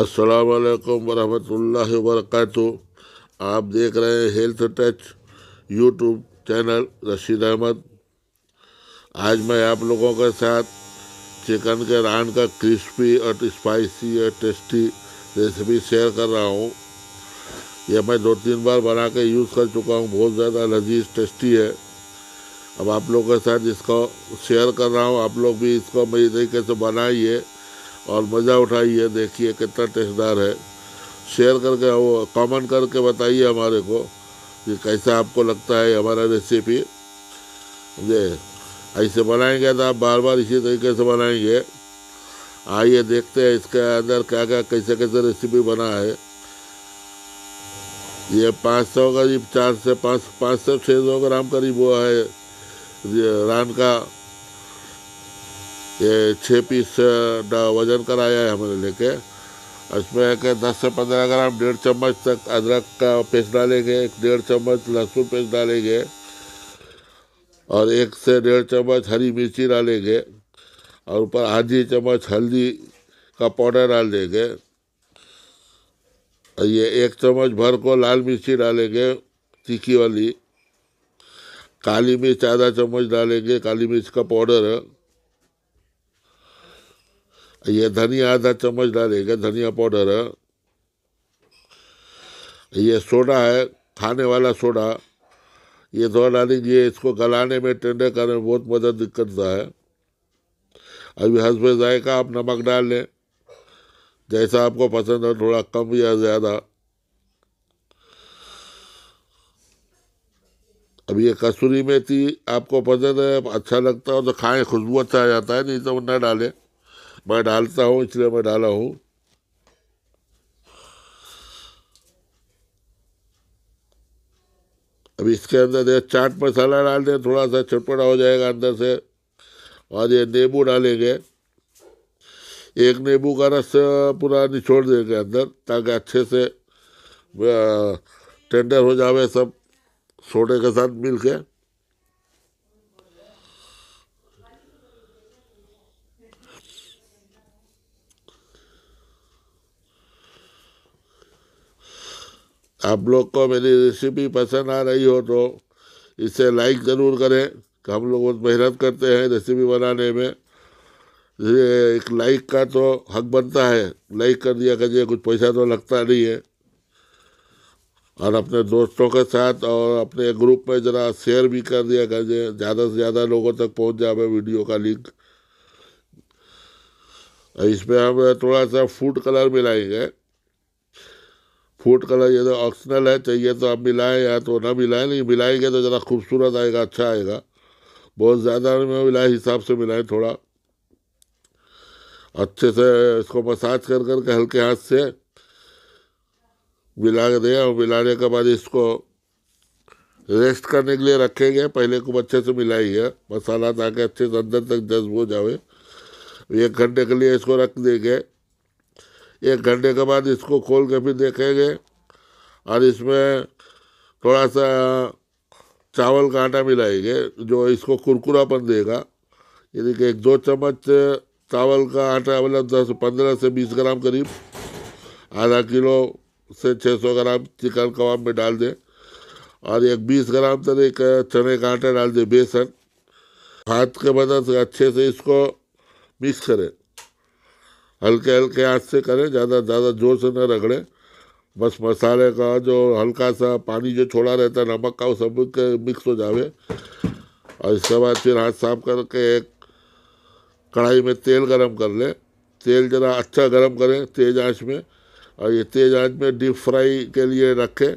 असलकम वरहमल वर्क आप देख रहे हैं health touch YouTube channel Rashid Ahmed आज मैं आप लोगों के साथ चिकन के रान का क्रिस्पी और स्पाइसी और टेस्टी रेसिपी शेयर कर रहा हूँ यह मैं दो तीन बार बना के यूज़ कर चुका हूँ बहुत ज़्यादा लजीज टेस्टी है अब आप लोगों के साथ इसको शेयर कर रहा हूँ आप लोग भी इसको मेरी तरीके से बनाइए और मज़ा उठाइए देखिए कितना टेस्टदार है शेयर करके वो कॉमेंट करके बताइए हमारे को कि कैसा आपको लगता है हमारा रेसिपी जी ऐसे बनाएंगे तो आप बार बार इसी तरीके से बनाएंगे आइए देखते हैं इसके अंदर क्या क्या कैसे कैसे रेसिपी बना है ये पाँच सौ करीब चार से पाँच पाँच सौ छः सौ ग्राम करीब हुआ है रान का ये छः पीस वज़न कराया है हमने लेके इसमें एक दस से पंद्रह ग्राम डेढ़ चम्मच तक अदरक का पेस्ट डालेंगे एक डेढ़ चम्मच लहसुन पेस्ट डालेंगे और एक से डेढ़ चम्मच हरी मिर्ची डालेंगे और ऊपर आधी चम्मच हल्दी का पाउडर डाल देंगे ये एक चम्मच भर को लाल मिर्ची डालेंगे तीखी वाली काली मिर्च आधा चम्मच डालेंगे काली मिर्च का पाउडर ये धनिया आधा चम्मच डालेगा धनिया पाउडर है ये सोडा है खाने वाला सोडा ये दो डालेंगे इसको गलाने में टेंडर करने में बहुत मदद करता है अभी हंसबे जायका आप नमक डाल लें जैसा आपको पसंद हो थोड़ा कम या ज़्यादा अब ये कसूरी मेथी आपको पसंद है अच्छा लगता हो तो खाएं खुशबू अच्छा आ जाता है नहीं तो न डालें मैं डालता हूँ इसलिए मैं डाला हूँ अब इसके अंदर जो चाट मसाला डाल दें थोड़ा सा चटपटा हो जाएगा अंदर से और ये नींबू डालेंगे एक नींबू का रस पूरा निचोड़ देंगे अंदर ताकि अच्छे से टेंडर हो जावे सब सोडे के साथ मिल के आप लोग को मेरी रेसिपी पसंद आ रही हो तो इसे लाइक ज़रूर करें हम लोग बहुत मेहनत करते हैं रेसिपी बनाने में एक लाइक का तो हक बनता है लाइक कर दिया करिए कुछ पैसा तो लगता नहीं है और अपने दोस्तों के साथ और अपने ग्रुप में ज़रा शेयर भी कर दिया करिए ज़्यादा से ज़्यादा लोगों तक पहुंच जाए वीडियो का लिंक इसमें हम थोड़ा सा फूड कलर मिलाएंगे फूड कलर ये तो ऑक्सीजनल है चाहिए तो आप मिलाएं या तो ना मिलाएं लेकिन मिलाएंगे तो ज़रा खूबसूरत आएगा अच्छा आएगा बहुत ज़्यादा में मिलाए हिसाब से मिलाएं थोड़ा अच्छे से इसको मसाज कर कर के हल्के हाथ से मिला दें और मिलाने के बाद इसको रेस्ट करने के लिए रखेंगे पहले खूब अच्छे से मिलाइए मसाला ताकि अच्छे से अंदर तक जज्ब हो जाए एक घंटे के लिए इसको रख देंगे एक घंटे के बाद इसको खोल के फिर देखेंगे और इसमें थोड़ा सा चावल का आटा मिलाएंगे जो इसको कुरकुरापन देगा यानी कि एक दो चम्मच चावल का आटा मतलब दस पंद्रह से बीस ग्राम करीब आधा किलो से छः सौ ग्राम चिकन कबाब में डाल दें और एक बीस ग्राम तक एक चने का आटा डाल दें बेसन हाथ के मदद से अच्छे से इसको मिक्स करें हल्के हल्के हाथ से करें ज़्यादा ज़्यादा जोर से न रगड़े बस मसाले का जो हल्का सा पानी जो छोड़ा रहता है नमक का वो सब मिक्स हो जावे और इसके बाद फिर हाथ साफ करके एक कढ़ाई में तेल गरम कर ले तेल ज़रा अच्छा गरम करें तेज आंच में और ये तेज आंच में डीप फ्राई के लिए रखें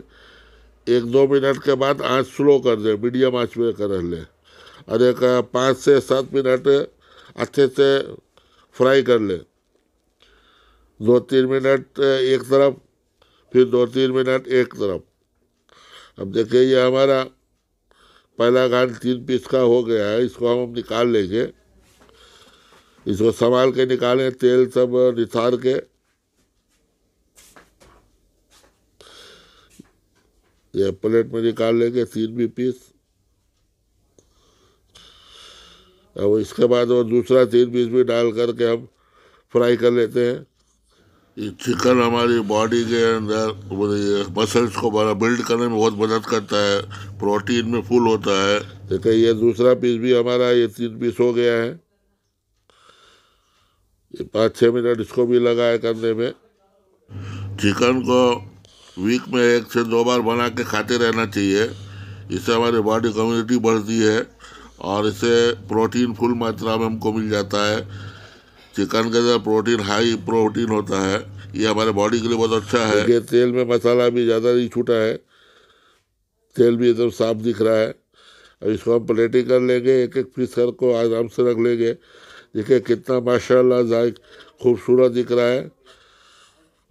एक दो मिनट के बाद आंच स्लो कर दें मीडियम आंच में कर लें और एक पाँच से सात मिनट अच्छे से फ्राई कर लें दो तीन मिनट एक तरफ फिर दो तीन मिनट एक तरफ अब देखिए ये हमारा पहला घान तीन पीस का हो गया है इसको हम निकाल लेंगे इसको संभाल के निकालें तेल सब निथार के ये प्लेट में निकाल लेंगे तीन भी पीस अब इसके बाद वो दूसरा तीन पीस भी डाल करके हम फ्राई कर लेते हैं ये चिकन हमारी बॉडी के अंदर मसल्स को बड़ा बिल्ड करने में बहुत मदद करता है प्रोटीन में फुल होता है देखिए ये दूसरा पीस भी हमारा ये तीन पीस हो गया है ये पाँच छः मिनट इसको भी लगा है करने में चिकन को वीक में एक से दो बार बना के खाते रहना चाहिए इससे हमारी बॉडी कम्युनिटी बढ़ती है और इससे प्रोटीन फुल मात्रा में हमको मिल जाता है चिकन के अंदर प्रोटीन हाई प्रोटीन होता है ये हमारे बॉडी के लिए बहुत अच्छा है ये तेल में मसाला भी ज़्यादा नहीं छूटा है तेल भी एकदम साफ दिख रहा है अब इसको हम प्लेटिंग कर लेंगे एक एक पीस कर को आराम से रख लेंगे देखिए कितना माशाल्लाह खूबसूरत दिख रहा है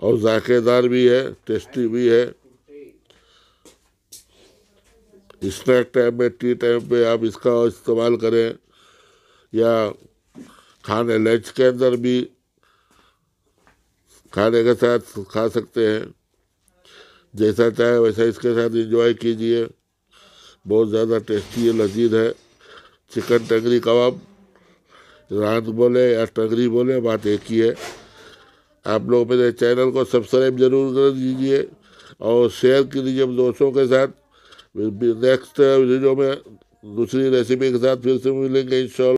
और जायकेदार भी है टेस्टी भी है स्नैक टाइम में टी टाइम पे आप इसका इस्तेमाल करें या खाने लंच के अंदर भी खाने के साथ खा सकते हैं जैसा चाहे वैसा इसके साथ इंजॉय कीजिए बहुत ज़्यादा टेस्टी है लजीज है चिकन टंगरी कबाब रात बोले या टंगरी बोले बात एक ही है आप लोग मेरे चैनल को सब्सक्राइब जरूर कर दीजिए और शेयर दीजिए दोस्तों के साथ नेक्स्ट वीडियो में दूसरी रेसिपी के साथ फिर से मिलेंगे इन